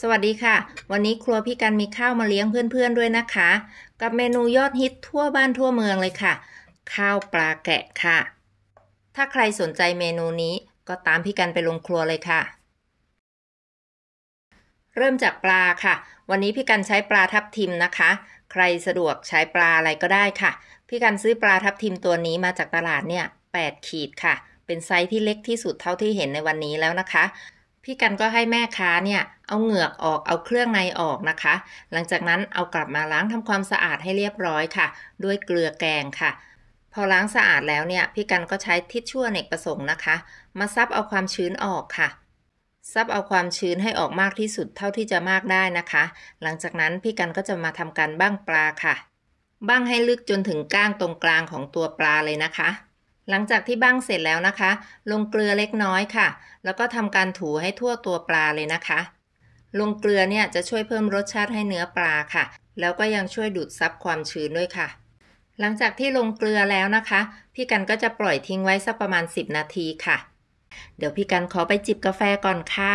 สวัสดีค่ะ วันนี้ครัวพี่กันมีข้าวมาเลี้ยงเพื่อนๆด้วยนะคะ กับเมนูยอดฮิตทั่วบ้านทั่วเมืองเลยค่ะ ข้าวปลาแกะค่ะ ถ้าใครสนใจเมนูนี้ก็ตามพี่กันไปลงครัวเลยค่ะ เริ่มจากปลาค่ะ วันนี้พี่กันใช้ปลาทับทิมนะคะ ใครสะดวกใช้ปลาอะไรก็ได้ค่ะ พี่กันซื้อปลาทับทิมตัวนี้มาจากตลาดเนี่ย8ขีดค่ะเป็นไซส์ที่เล็กที่สุดเท่าที่เห็นในวันนี้แล้วนะคะพี่กันก็ให้แม่ค้าเนี่ย เอาเหงือกออกเอาเครื่องในออกนะคะ หลังจากนั้นเอากลับมาล้างทำความสะอาดให้เรียบร้อยค่ะ ด้วยเกลือแกงค่ะ พอล้างสะอาดแล้วเนี่ย พี่กันก็ใช้ทิชชู่เนกประสงค์นะคะ มาซับเอาความชื้นออกค่ะซับเอาความชื้นให้ออกมากที่สุดเท่าที่จะมากได้นะคะ หลังจากนั้นพี่กันก็จะมาทำการบ้างปลาค่ะบ้างให้ลึกจนถึงก้างตรงกลางของตัวปลาเลยนะคะหลังจากที่บ้างเสร็จแล้วนะคะ ลงเกลือเล็กน้อยค่ะ แล้วก็ทำการถูให้ทั่วตัวปลาเลยนะคะ ลงเกลือเนี่ยจะช่วยเพิ่มรสชาติให้เนื้อปลาค่ะ แล้วก็ยังช่วยดูดซับความชื้นด้วยค่ะ หลังจากที่ลงเกลือแล้วนะคะ พี่กันก็จะปล่อยทิ้งไว้สักประมาณ 10 นาทีค่ะ เดี๋ยวพี่กันขอไปจิบกาแฟก่อนค่ะ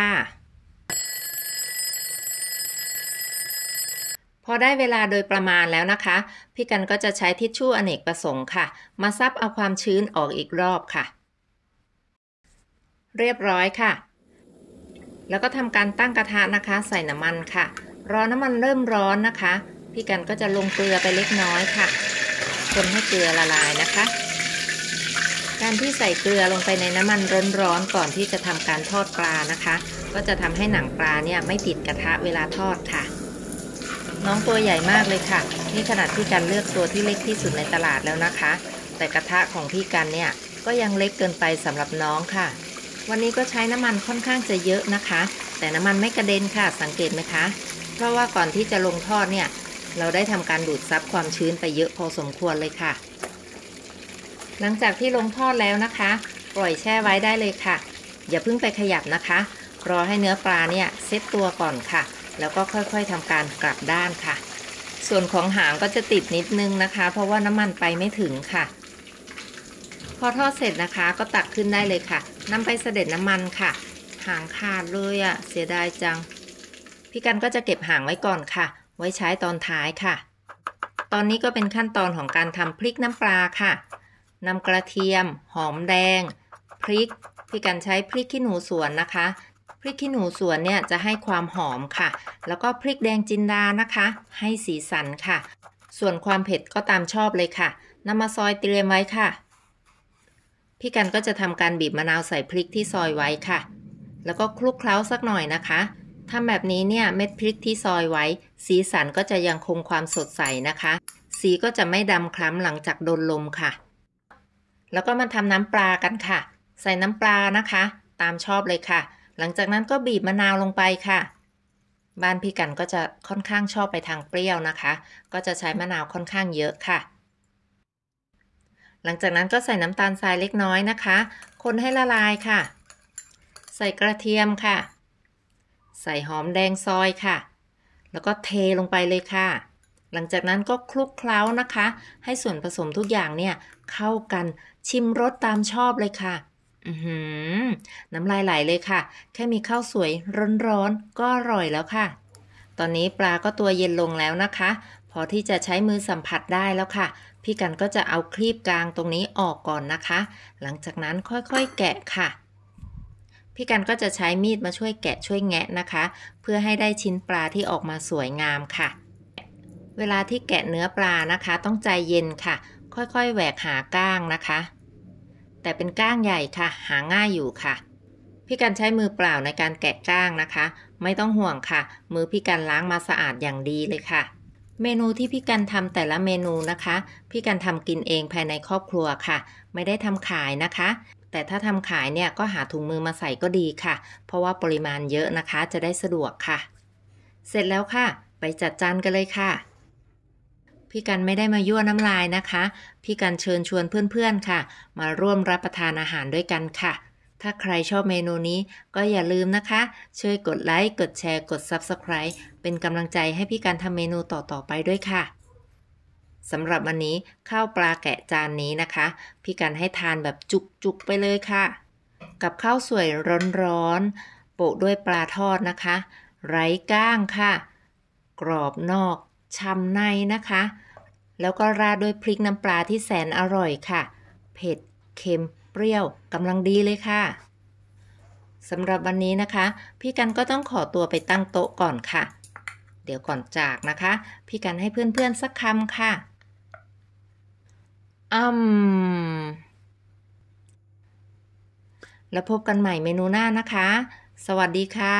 พอได้เวลาโดยประมาณแล้วนะคะ พี่กันก็จะใช้ทิชชู่อเนกประสงค์ค่ะ มาซับเอาความชื้นออกอีกรอบค่ะ เรียบร้อยค่ะ แล้วก็ทำการตั้งกระทะนะคะ ใส่น้ำมันค่ะ รอน้ำมันเริ่มร้อนนะคะ พี่กันก็จะลงเกลือไปเล็กน้อยค่ะ คนให้เกลือละลายนะคะ การที่ใส่เกลือลงไปในน้ำมันร้อนๆก่อนที่จะทำการทอดปลานะคะ ก็จะทำให้หนังปลาเนี่ยไม่ติดกระทะเวลาทอดค่ะน้องตัวใหญ่มากเลยค่ะ นี่ขนาดพี่กันเลือกตัวที่เล็กที่สุดในตลาดแล้วนะคะ แต่กระทะของพี่กันเนี่ย ก็ยังเล็กเกินไปสำหรับน้องค่ะ วันนี้ก็ใช้น้ำมันค่อนข้างจะเยอะนะคะ แต่น้ำมันไม่กระเด็นค่ะสังเกตไหมคะ เพราะว่าก่อนที่จะลงทอดเนี่ย เราได้ทำการดูดซับความชื้นไปเยอะพอสมควรเลยค่ะ หลังจากที่ลงทอดแล้วนะคะ ปล่อยแช่ไว้ได้เลยค่ะอย่าเพิ่งไปขยับนะคะ รอให้เนื้อปลาเนี่ยเซ็ตตัวก่อนค่ะแล้วก็ค่อยๆทำการกลับด้านค่ะ ส่วนของหางก็จะติดนิดนึงนะคะเพราะว่าน้ำมันไปไม่ถึงค่ะ พอทอดเสร็จนะคะก็ตักขึ้นได้เลยค่ะนำไปเสด็จน้ำมันค่ะ หางขาดเลยอะ่ะเสียดายจัง พี่กันก็จะเก็บหางไว้ก่อนค่ะ ไว้ใช้ตอนท้ายค่ะ ตอนนี้ก็เป็นขั้นตอนของการทำพริกน้ำปลาค่ะนำกระเทียมหอมแดงพริกพี่กันใช้พริกขี้หนูสวนนะคะริกขี้หนูสวนเนี่ยจะให้ความหอมค่ะ แล้วก็พริกแดงจินดานะคะ ให้สีสันค่ะ ส่วนความเผ็ดก็ตามชอบเลยค่ะนำมาซอยเตรียมไว้ค่ะ พี่กันก็จะทำการบีบมะนาวใส่พริกที่ซอยไว้ค่ะ แล้วก็คลุกเคล้าสักหน่อยนะคะทำแบบนี้เนี่ยเม็ดพริกที่ซอยไว้ สีสันก็จะยังคงความสดใสนะคะ สีก็จะไม่ดำคล้ำหลังจากโดนลมค่ะ แล้วก็มาทำน้ำปลากันค่ะ ใส่น้ำปลานะคะตามชอบเลยค่ะหลังจากนั้นก็บีบมะนาวลงไปค่ะ บ้านพี่กันก็จะค่อนข้างชอบไปทางเปรี้ยวนะคะ ก็จะใช้มะนาวค่อนข้างเยอะค่ะ หลังจากนั้นก็ใส่น้ำตาลทรายเล็กน้อยนะคะ คนให้ละลายค่ะ ใส่กระเทียมค่ะ ใส่หอมแดงซอยค่ะ แล้วก็เทลงไปเลยค่ะ หลังจากนั้นก็คลุกเคล้านะคะ ให้ส่วนผสมทุกอย่างเนี่ย เข้ากันชิมรสตามชอบเลยค่ะน้ำลายไหลเลยค่ะ แค่มีข้าวสวยร้อนๆก็อร่อยแล้วค่ะ ตอนนี้ปลาก็ตัวเย็นลงแล้วนะคะ พอที่จะใช้มือสัมผัสได้แล้วค่ะ พี่กันก็จะเอาครีบกลางตรงนี้ออกก่อนนะคะ หลังจากนั้นค่อยๆแกะค่ะ พี่กันก็จะใช้มีดมาช่วยแกะช่วยแงะนะคะ เพื่อให้ได้ชิ้นปลาที่ออกมาสวยงามค่ะ เวลาที่แกะเนื้อปลานะคะ ต้องใจเย็นค่ะ ค่อยๆแหวกหาก้างนะคะแต่เป็นก้างใหญ่ค่ะ หาง่ายอยู่ค่ะ พี่กันใช้มือเปล่าในการแกะก้างนะคะ ไม่ต้องห่วงค่ะ มือพี่กันล้างมาสะอาดอย่างดีเลยค่ะ เมนูที่พี่กันทำแต่ละเมนูนะคะพี่กันทำกินเองภายในครอบครัวค่ะ ไม่ได้ทำขายนะคะ แต่ถ้าทำขายเนี่ยก็หาถุงมือมาใส่ก็ดีค่ะ เพราะว่าปริมาณเยอะนะคะ จะได้สะดวกค่ะ เสร็จแล้วค่ะ ไปจัดจานกันเลยค่ะพี่กันไม่ได้มายั่วน้ำลายนะคะ พี่กันเชิญชวนเพื่อน ๆค่ะ มาร่วมรับประทานอาหารด้วยกันค่ะ ถ้าใครชอบเมนูนี้ก็อย่าลืมนะคะ ช่วยกดไลค์กดแชร์กด Subscribe เป็นกำลังใจให้พี่กันทำเมนูต่อๆไปด้วยค่ะสำหรับวันนี้ข้าวปลาแกะจานนี้นะคะ พี่กันให้ทานแบบจุกๆไปเลยค่ะ กับข้าวสวยร้อนๆโปะด้วยปลาทอดนะคะ ไร้ก้างค่ะ กรอบนอกฉ่ำในนะคะ แล้วก็ราดด้วยพริก น้ำปลาที่แสนอร่อยค่ะเผ็ดเค็มเปรี้ยวกำลังดีเลยค่ะสำหรับวันนี้นะคะ พี่ กันก็ต้องขอตัวไปตั้งโต๊ะก่อนค่ะ เดี๋ยวก่อนจากนะคะ พี่ กันให้เพื่อนๆสักคำค่ะอืมแล้วพบกันใหม่เมนูหน้านะคะ สวัสดีค่ะ